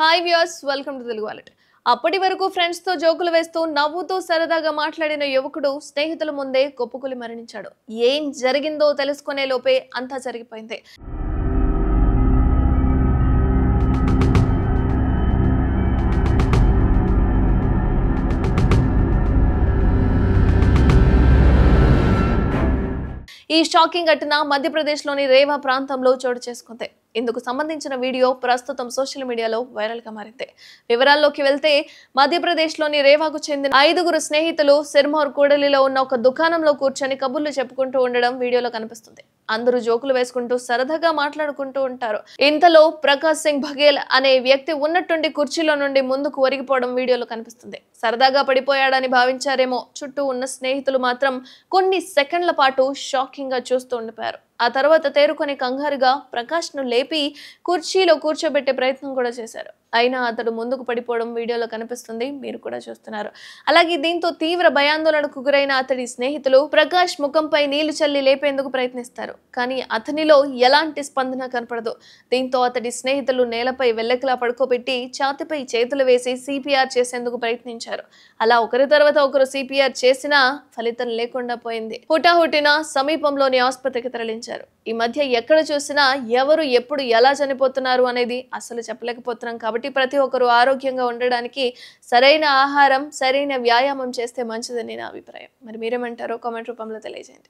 hi views welcome to Telugu wallet అప్పటి వరకు ఫ్రెండ్స్తో జోకులు వేస్తూ నవ్వుతూ సరదాగా మాట్లాడిన యువకుడు స్నేహితుల ముందే కొప్పుకులి మరణించాడు ఏం జరిగిందో తెలుసుకునే లోపే అంతా జరిగిపోయింది ఈ షాకింగ్ ఘటన మధ్యప్రదేశ్లోని రేవా ప్రాంతంలో చోటు చేసుకుంది ఇందుకు సంబంధించిన వీడియో ప్రస్తుతం సోషల్ మీడియాలో వైరల్ గా మారింది వివరాల్లోకి వెళ్తే మధ్యప్రదేశ్లోని రేవాకు చెందిన ఐదుగురు స్నేహితులు సిర్మోర్ కూడలిలో ఉన్న ఒక దుకాణంలో కూర్చొని కబుర్లు చెప్పుకుంటూ ఉండడం వీడియోలో కనిపిస్తుంది అందరూ జోకులు వేసుకుంటూ సరదాగా మాట్లాడుకుంటూ ఉంటారు ఇంతలో ప్రకాశ్ సింగ్ బఘేల్ అనే వ్యక్తి ఉన్నట్టుండి కుర్చీలో నుండి ముందుకు ఒరిగిపోవడం వీడియోలో కనిపిస్తుంది సరదాగా పడిపోయాడని భావించారేమో చుట్టూ ఉన్న స్నేహితులు మాత్రం కొన్ని సెకండ్ల పాటు షాకింగ్ గా చూస్తూ ఉండిపోయారు ఆ తర్వాత తేరుకొని కంగారుగా ప్రకాష్ను లేపి కుర్చీలో కూర్చోబెట్టే ప్రయత్నం కూడా చేశారు అయినా అతడు ముందుకు పడిపోవడం వీడియోలో కనిపిస్తుంది మీరు కూడా చూస్తున్నారు అలాగే దీంతో తీవ్ర భయాందోళనకు గురైన అతడి స్నేహితులు ప్రకాష్ ముఖంపై నీళ్లు చల్లి లేపేందుకు ప్రయత్నిస్తారు కానీ అతనిలో ఎలాంటి స్పందన కనపడదు దీంతో అతడి స్నేహితులు నేలపై వెల్లకిలా పడుకోబెట్టి ఛాతిపై చేతులు వేసి సిపిఆర్ చేసేందుకు ప్రయత్నించారు అలా ఒకరి తర్వాత ఒకరు సిపిఆర్ చేసినా ఫలితం లేకుండా పోయింది హుటాహుటిన సమీపంలోని ఆసుపత్రికి తరలించారు ఈ మధ్య ఎక్కడ చూసినా ఎవరు ఎప్పుడు ఎలా చనిపోతున్నారు అనేది అసలు చెప్పలేకపోతున్నాం కాబట్టి కాబట్టి ప్రతి ఒక్కరు ఆరోగ్యంగా ఉండడానికి సరైన ఆహారం సరైన వ్యాయామం చేస్తే మంచిదని నా అభిప్రాయం మరి మీరేమంటారో కామెంట్ రూపంలో తెలియజేయండి